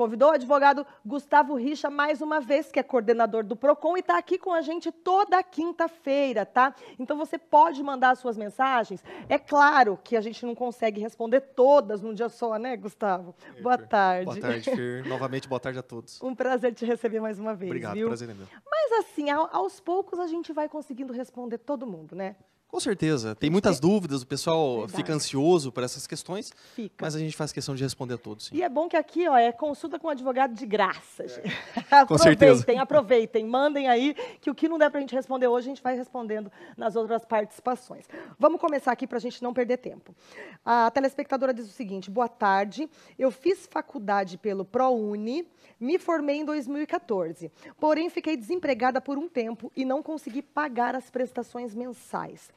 convidou o advogado Gustavo Richa mais uma vez, que é coordenador do PROCON e está aqui com a gente toda quinta-feira, tá? Então você pode mandar suas mensagens. É claro que a gente não consegue responder todas num dia só, né, Gustavo? boa Fer. tarde. Boa tarde, Fer. Novamente, boa tarde a todos. Um prazer te receber mais uma vez. Obrigado, viu? prazer é meu. Mas assim, aos poucos a gente vai conseguindo responder todo mundo, né? Com certeza. Tem muitas é. dúvidas, o pessoal Verdade. fica ansioso por essas questões, fica. mas a gente faz questão de responder a todos. Sim. E é bom que aqui ó, é consulta com um advogado de graça. É. com certeza. Aproveitem, aproveitem, mandem aí, que o que não der para a gente responder hoje, a gente vai respondendo nas outras participações. Vamos começar aqui para a gente não perder tempo. A telespectadora diz o seguinte, boa tarde, eu fiz faculdade pelo ProUni, me formei em 2014, porém fiquei desempregada por um tempo e não consegui pagar as prestações mensais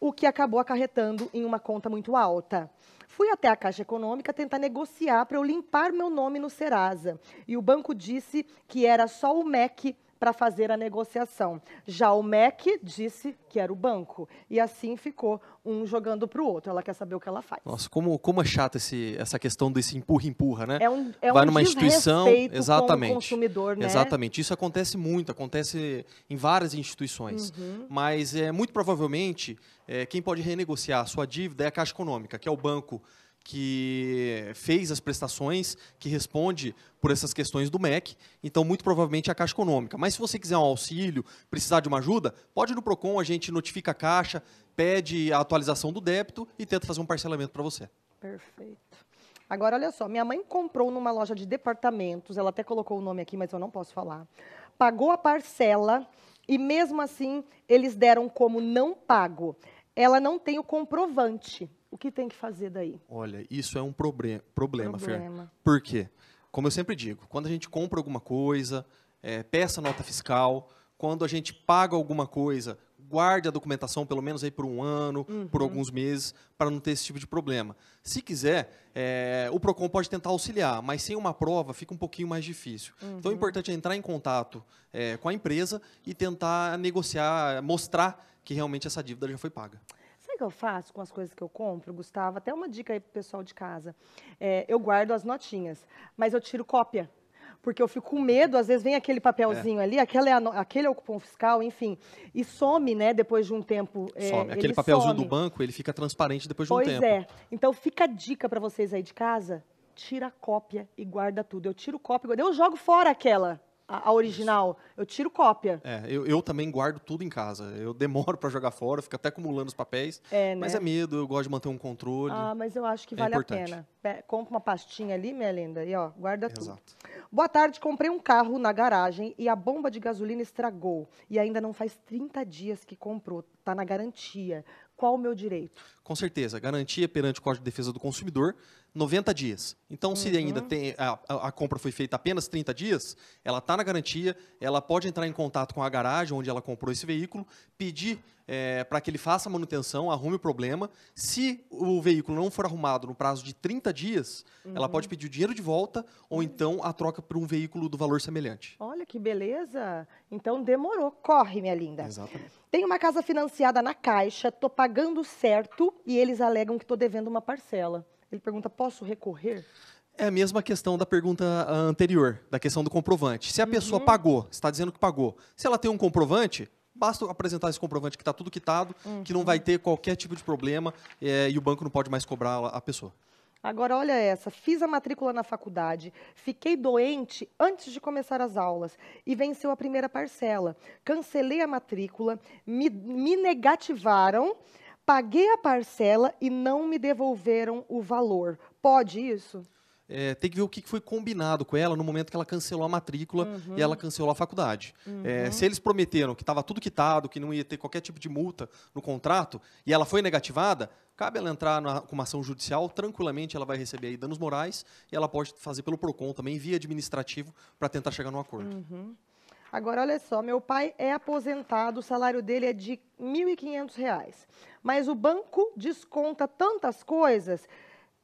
o que acabou acarretando em uma conta muito alta. Fui até a Caixa Econômica tentar negociar para eu limpar meu nome no Serasa. E o banco disse que era só o MEC para fazer a negociação. Já o MEC disse que era o banco. E assim ficou um jogando para o outro. Ela quer saber o que ela faz. Nossa, como, como é chata essa questão desse empurra-empurra, né? É um, é Vai um numa instituição. Exatamente. Com o consumidor, né? Exatamente. Isso acontece muito, acontece em várias instituições. Uhum. Mas é muito provavelmente é, quem pode renegociar a sua dívida é a Caixa Econômica, que é o banco que fez as prestações, que responde por essas questões do MEC, então muito provavelmente é a Caixa Econômica. Mas se você quiser um auxílio, precisar de uma ajuda, pode ir no Procon, a gente notifica a Caixa, pede a atualização do débito e tenta fazer um parcelamento para você. Perfeito. Agora, olha só, minha mãe comprou numa loja de departamentos, ela até colocou o nome aqui, mas eu não posso falar. Pagou a parcela e, mesmo assim, eles deram como não pago. Ela não tem o comprovante o que tem que fazer daí? Olha, isso é um problem problema, problema. Fer. Por quê? Como eu sempre digo, quando a gente compra alguma coisa, é, peça nota fiscal, quando a gente paga alguma coisa, guarde a documentação pelo menos aí por um ano, uhum. por alguns meses, para não ter esse tipo de problema. Se quiser, é, o Procon pode tentar auxiliar, mas sem uma prova fica um pouquinho mais difícil. Uhum. Então é uhum. importante entrar em contato é, com a empresa e tentar negociar, mostrar que realmente essa dívida já foi paga que eu faço com as coisas que eu compro, Gustavo? Até uma dica aí pro pessoal de casa. É, eu guardo as notinhas, mas eu tiro cópia. Porque eu fico com medo, às vezes vem aquele papelzinho é. ali, aquele é, aquele é o cupom fiscal, enfim, e some, né, depois de um tempo. É, some. Aquele papelzinho some. do banco, ele fica transparente depois de um tempo. Pois é. Então fica a dica para vocês aí de casa, tira a cópia e guarda tudo. Eu tiro cópia, eu jogo fora aquela a, original, eu tiro cópia. É, eu, eu também guardo tudo em casa. Eu demoro para jogar fora, fico até acumulando os papéis. É, né? Mas é medo, eu gosto de manter um controle. Ah, mas eu acho que é vale a pena. Compra uma pastinha ali, minha linda, e ó, guarda tudo. Boa tarde, comprei um carro na garagem e a bomba de gasolina estragou. E ainda não faz 30 dias que comprou, tá na garantia. Qual o meu direito? Com certeza, garantia perante o Código de Defesa do Consumidor 90 dias. Então, uhum. se ainda tem, a, a, compra foi feita apenas 30 dias, ela está na garantia, ela pode entrar em contato com a garagem onde ela comprou esse veículo, pedir é, eh, para que ele faça a manutenção, arrume o problema. Se o veículo não for arrumado no prazo de 30 dias, uhum. ela pode pedir o dinheiro de volta ou uhum. então a troca por um veículo do valor semelhante. Olha que beleza! Então demorou. Corre, minha linda. Exatamente. Tem uma casa financiada na Caixa, estou pagando certo e eles alegam que estou devendo uma parcela. Ele pergunta: posso recorrer? É a mesma questão da pergunta ah, anterior, da questão do comprovante. Se a uhum. pessoa pagou, está dizendo que pagou. Se ela tem um comprovante, basta apresentar esse comprovante que está tudo quitado, uhum. que não vai uhum. ter qualquer tipo de problema é, e o banco não pode mais cobrar a pessoa. Agora, olha essa. Fiz a matrícula na faculdade, fiquei doente antes de começar as aulas e venceu a primeira parcela. Cancelei a matrícula, me, me negativaram, Paguei a parcela e não me devolveram o valor. Pode isso? É, tem que ver o que foi combinado com ela no momento que ela cancelou a matrícula uhum. e ela uhum. cancelou a faculdade. É, uhum. É, se eles prometeram que estava tudo quitado, que não ia ter qualquer tipo de multa no contrato e ela foi negativada, cabe ela entrar na, com uma ação judicial, tranquilamente ela vai receber aí danos morais e ela pode fazer pelo PROCON também, via administrativo, para tentar chegar num acordo. Uhum. Agora, olha só, meu pai é aposentado, o salário dele é de R$ 1.500, mas o banco desconta tantas coisas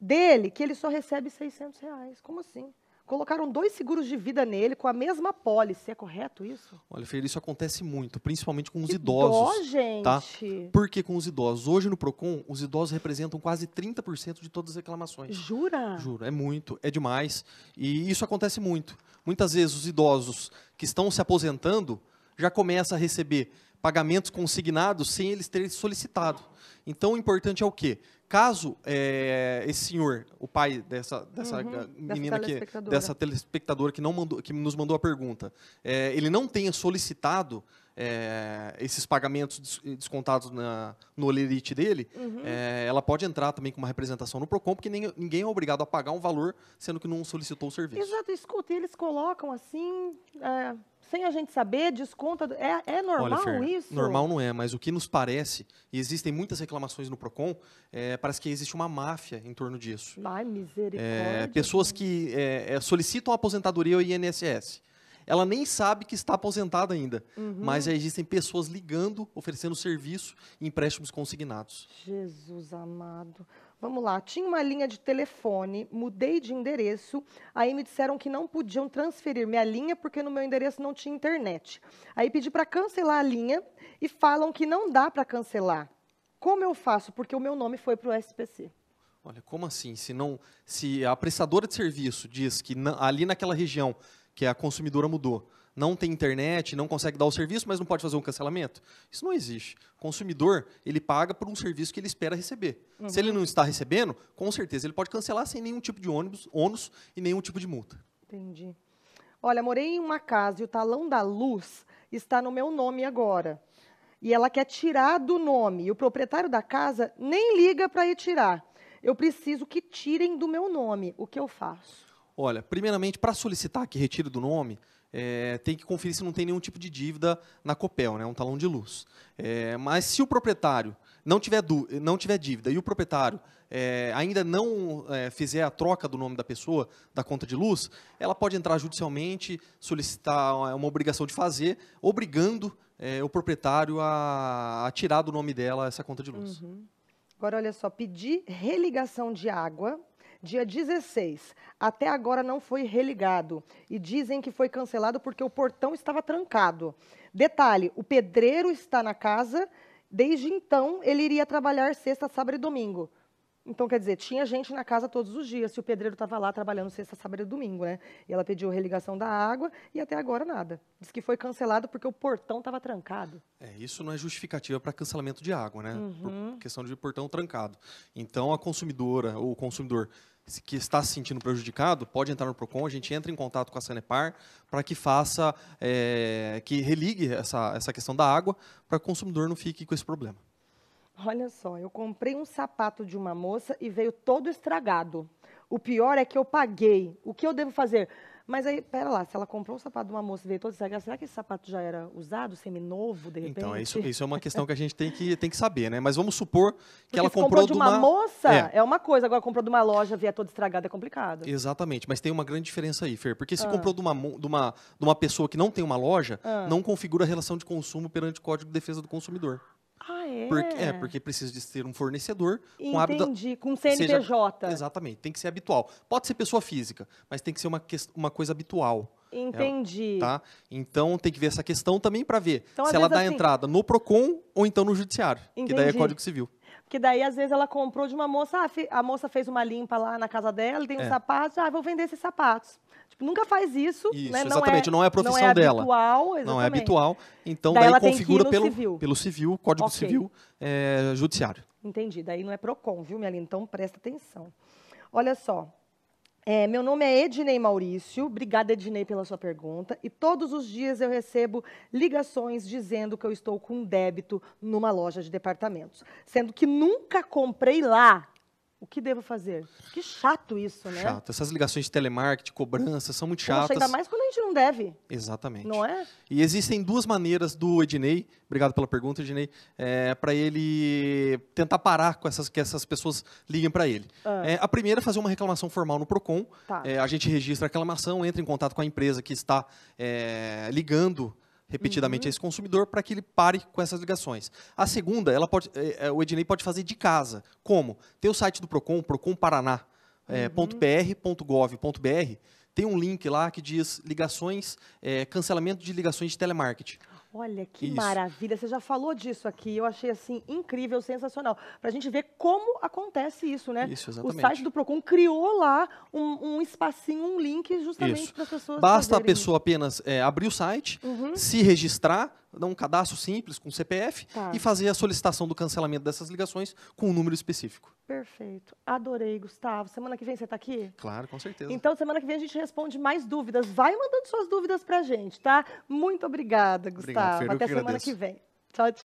dele que ele só recebe R$ 600. Reais. Como assim? Colocaram dois seguros de vida nele com a mesma pólice, é correto isso? Olha, Ferreira, isso acontece muito, principalmente com os que idosos. Dó, tá? gente. Tá? Por que com os idosos? Hoje no Procon, os idosos representam quase 30% de todas as reclamações. Jura? Juro, é muito, é demais. E isso acontece muito. Muitas vezes os idosos que estão se aposentando já começam a receber pagamentos consignados sem eles terem solicitado. Então, o importante é o quê? caso é, esse senhor, o pai dessa, dessa uhum, menina dessa que, dessa telespectadora que não mandou, que nos mandou a pergunta, é, ele não tenha solicitado é, esses pagamentos descontados na, no olerite dele, uhum. é, ela pode entrar também com uma representação no PROCON, porque nem, ninguém é obrigado a pagar um valor, sendo que não solicitou o serviço. Exato, escuta, eles colocam assim, é, sem a gente saber, desconta. É, é normal Olha, Fer, isso? Normal não é, mas o que nos parece, e existem muitas reclamações no PROCON, é, parece que existe uma máfia em torno disso. Ai, misericórdia. É, pessoas que é, solicitam a aposentadoria ou INSS ela nem sabe que está aposentada ainda. Uhum. Mas já existem pessoas ligando, oferecendo serviço e empréstimos consignados. Jesus amado. Vamos lá, tinha uma linha de telefone, mudei de endereço, aí me disseram que não podiam transferir minha linha porque no meu endereço não tinha internet. Aí pedi para cancelar a linha e falam que não dá para cancelar. Como eu faço? Porque o meu nome foi para o SPC. Olha, como assim? Se, não, se a prestadora de serviço diz que na, ali naquela região que a consumidora mudou. Não tem internet, não consegue dar o serviço, mas não pode fazer um cancelamento. Isso não existe. O consumidor, ele paga por um serviço que ele espera receber. Uhum. Se ele uhum. não está recebendo, com certeza ele pode cancelar sem nenhum tipo de ônibus, ônus e nenhum tipo de multa. Entendi. Olha, morei em uma casa e o talão da luz está no meu nome agora. E ela quer tirar do nome. E o proprietário da casa nem liga para ir tirar. Eu preciso que tirem do meu nome. O que eu faço? Olha, primeiramente, para solicitar que retire do nome, é, tem que conferir se não tem nenhum tipo de dívida na Copel, né, um talão de luz. É, mas se o proprietário não tiver, du, não tiver dívida e o proprietário é, ainda não fizer a troca do nome da pessoa da conta de luz, ela pode entrar judicialmente, solicitar uma obrigação de fazer, obrigando o proprietário a, a, tirar do nome dela essa conta de luz. Uhum. Agora, olha só, pedir religação de água dia 16. Até agora não foi religado e dizem que foi cancelado porque o portão estava trancado. Detalhe: o pedreiro está na casa, desde então ele iria trabalhar sexta, sábado e domingo. Então, quer dizer, tinha gente na casa todos os dias, se o pedreiro estava lá trabalhando sexta, sábado e domingo, né? E ela pediu religação da água e até agora nada. Diz que foi cancelado porque o portão estava trancado. É, isso não é justificativa para cancelamento de água, né? Uhum. Por questão de portão trancado. Então, a consumidora ou o consumidor que está se sentindo prejudicado pode entrar no Procon, a gente entra em contato com a Sanepar para que faça, é, que religue essa, essa questão da água para que o consumidor não fique com esse problema. Olha só, eu comprei um sapato de uma moça e veio todo estragado. O pior é que eu paguei. O que eu devo fazer? Mas aí, pera lá, se ela comprou um sapato de uma moça e veio todo desagradado, será que esse sapato já era usado, seminovo, de então, repente? Então, isso, isso é uma questão que a gente tem que, tem que saber, né? Mas vamos supor que Porque ela comprou, comprou de uma... uma... moça, é. é. uma coisa. Agora, comprou de uma loja, veio todo estragado, é complicado. Exatamente, mas tem uma grande diferença aí, Fer. Porque se ah. comprou de uma, de, uma, de uma pessoa que não tem uma loja, ah. não configura a relação de consumo perante o Código de Defesa do Consumidor. Ah, é? Porque, é, porque precisa de ser um fornecedor com Entendi, com, com CNPJ. Seja, exatamente, tem que ser habitual. Pode ser pessoa física, mas tem que ser uma, uma coisa habitual. Entendi. É, tá? Então tem que ver essa questão também para ver então, se ela dá assim... entrada no PROCON ou então no Judiciário, Entendi. que daí é Código Civil. Que daí, às vezes, ela comprou de uma moça, ah, a moça fez uma limpa lá na casa dela, tem uns é. sapatos, ah, vou vender esses sapatos. Tipo, nunca faz isso. Isso, né? não exatamente, é, não é, a profissão não é dela. Habitual, exatamente. Não é habitual, então daí, daí configura pelo civil. pelo civil, Código okay. Civil, é, Judiciário. Entendi, daí não é PROCON, viu, minha linda? Então presta atenção. Olha só, é, meu nome é Ednei Maurício, obrigada Ednei pela sua pergunta. E todos os dias eu recebo ligações dizendo que eu estou com débito numa loja de departamentos, sendo que nunca comprei lá, o que devo fazer? Que chato isso, né? Chato. Essas ligações de telemarketing, cobranças, são muito chatas. Poxa, ainda mais quando a gente não deve. Exatamente. Não é? E existem duas maneiras do Ednei, obrigado pela pergunta, Ednei, é, para ele tentar parar com essas que essas pessoas liguem para ele. Ah. É, a primeira é fazer uma reclamação formal no PROCON. Tá. É, a gente registra a reclamação, entra em contato com a empresa que está é, ligando repetidamente uhum. a esse consumidor para que ele pare com essas ligações. A segunda, ela pode, é, é o Ednei pode fazer de casa. Como? Tem o site do Procon, proconparaná.pr.gov.br, é, uhum. tem um link lá que diz ligações, é, cancelamento de ligações de telemarketing. Olha que Isso. maravilha, você já falou disso aqui, eu achei assim incrível, sensacional, para a gente ver como acontece isso, né? Isso, exatamente. O site do Procon criou lá um, um espacinho, um link justamente para as pessoas. Basta a pessoa isso. apenas é, abrir o site, uhum. se registrar, um cadastro simples com CPF tá. e fazer a solicitação do cancelamento dessas ligações com um número específico. Perfeito. Adorei, Gustavo. Semana que vem você está aqui? Claro, com certeza. Então, semana que vem a gente responde mais dúvidas. Vai mandando suas dúvidas para a gente, tá? Muito obrigada, Gustavo. Obrigado, Fer, Até semana agradeço. que vem. Tchau, tchau.